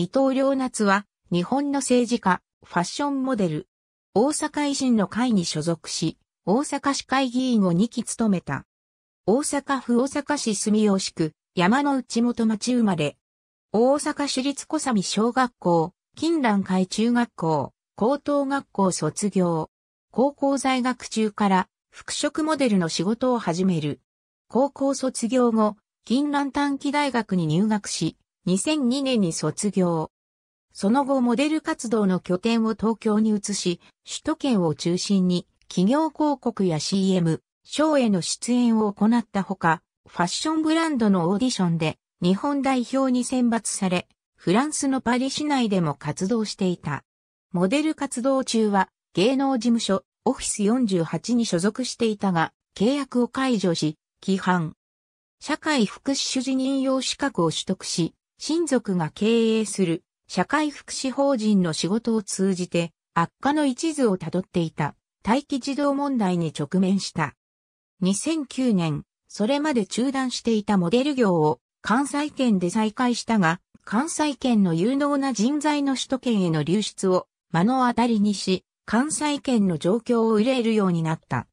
伊藤良夏は、日本の政治家、ファッションモデル。大阪維新の会に所属し、大阪市会議員を2期務めた。大阪府大阪市住吉区、山の内元町生まれ。大阪市立小三小学校、金蘭会中学校、高等学校卒業。高校在学中から、服飾モデルの仕事を始める。高校卒業後、金蘭短期大学に入学し、2002年に卒業。その後モデル活動の拠点を東京に移し、首都圏を中心に企業広告や CM、ショーへの出演を行ったほか、ファッションブランドのオーディションで日本代表に選抜され、フランスのパリ市内でも活動していた。モデル活動中は芸能事務所オフィス48に所属していたが、契約を解除し、規範。社会福祉主任用資格を取得し、親族が経営する社会福祉法人の仕事を通じて悪化の一途をたどっていた待機児童問題に直面した。2009年、それまで中断していたモデル業を関西圏で再開したが、関西圏の有能な人材の首都圏への流出を目の当たりにし、関西圏の状況を憂えるようになった。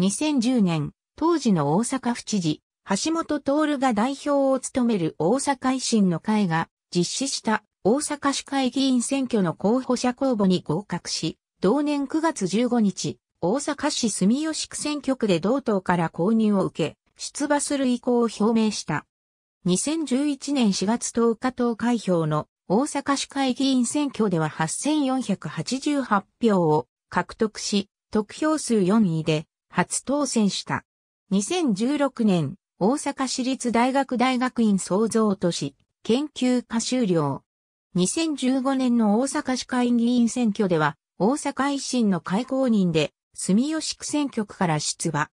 2010年、当時の大阪府知事、橋本徹が代表を務める大阪維新の会が実施した大阪市会議員選挙の候補者公募に合格し、同年9月15日、大阪市住吉区選挙区で同党から購入を受け、出馬する意向を表明した。2011年4月10日投開票の大阪市会議員選挙では8488票を獲得し、得票数4位で初当選した。2016年大阪市立大学大学院創造都市研究科修了。2015年の大阪市会議員選挙では、大阪維新の会公認で、住吉区選挙区から出馬。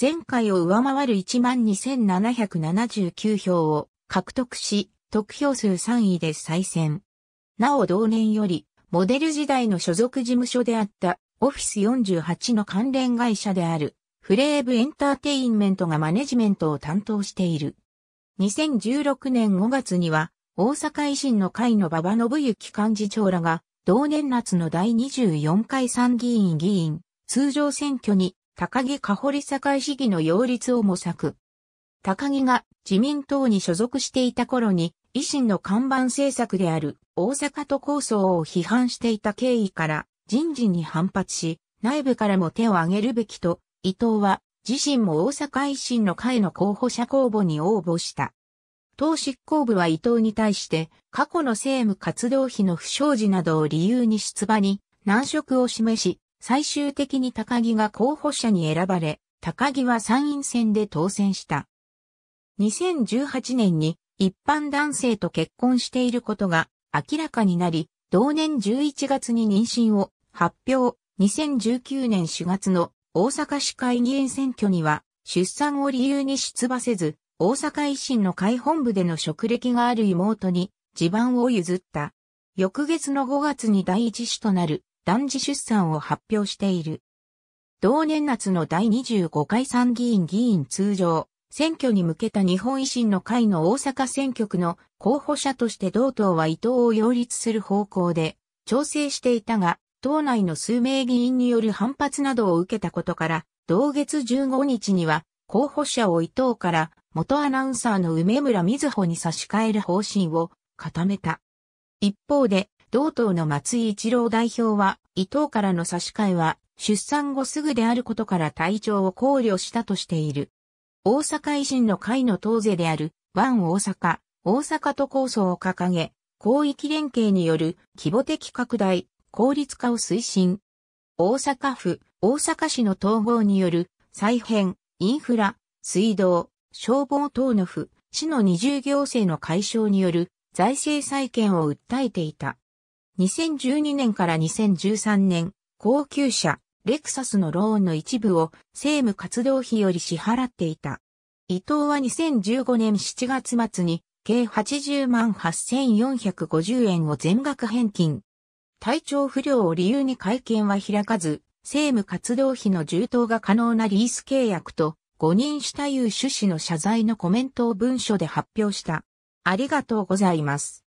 前回を上回る12,779票を獲得し、得票数3位で再選。なお同年より、モデル時代の所属事務所であった、オフィス48の関連会社である、フレーブエンターテインメントがマネジメントを担当している。2016年5月には、大阪維新の会の馬場信幸幹事長らが、同年夏の第24回参議院議員、通常選挙に、高木かほり堺市議の擁立を模索。高木が自民党に所属していた頃に、維新の看板政策である大阪都構想を批判していた経緯から人事に反発し、内部からも手を挙げるべきと伊藤は自身も大阪維新の会の候補者公募に応募した。党執行部は伊藤に対して過去の政務活動費の不祥事などを理由に出馬に難色を示し、最終的に高木が候補者に選ばれ、高木は参院選で当選した。2018年に一般男性と結婚していることが明らかになり、同年11月に妊娠を発表、2019年4月の大阪市会議員選挙には、出産を理由に出馬せず、大阪維新の会本部での職歴がある妹に地盤を譲った。翌月の5月に第一子となる男児出産を発表している。同年夏の第25回参議院議員通常、選挙に向けた日本維新の会の大阪選挙区の候補者として同党は伊藤を擁立する方向で調整していたが、党内の数名議員による反発などを受けたことから、同月15日には、候補者を伊藤から元アナウンサーの梅村瑞穂に差し替える方針を固めた。一方で、同党の松井一郎代表は、伊藤からの差し替えは、出産後すぐであることから体調を考慮したとしている。大阪維新の会の党世である、ワン大阪、大阪都構想を掲げ、広域連携による規模的拡大、効率化を推進。大阪府、大阪市の統合による再編、インフラ、水道、消防等の府、市の二重行政の解消による財政再建を訴えていた。2012年から2013年、高級車、レクサスのローンの一部を政務活動費より支払っていた。伊藤は2015年7月末に計80万8450円を全額返金。体調不良を理由に会見は開かず、政務活動費の充当が可能なリース契約と、誤認したいう趣旨の謝罪のコメントを文書で発表した。ありがとうございます。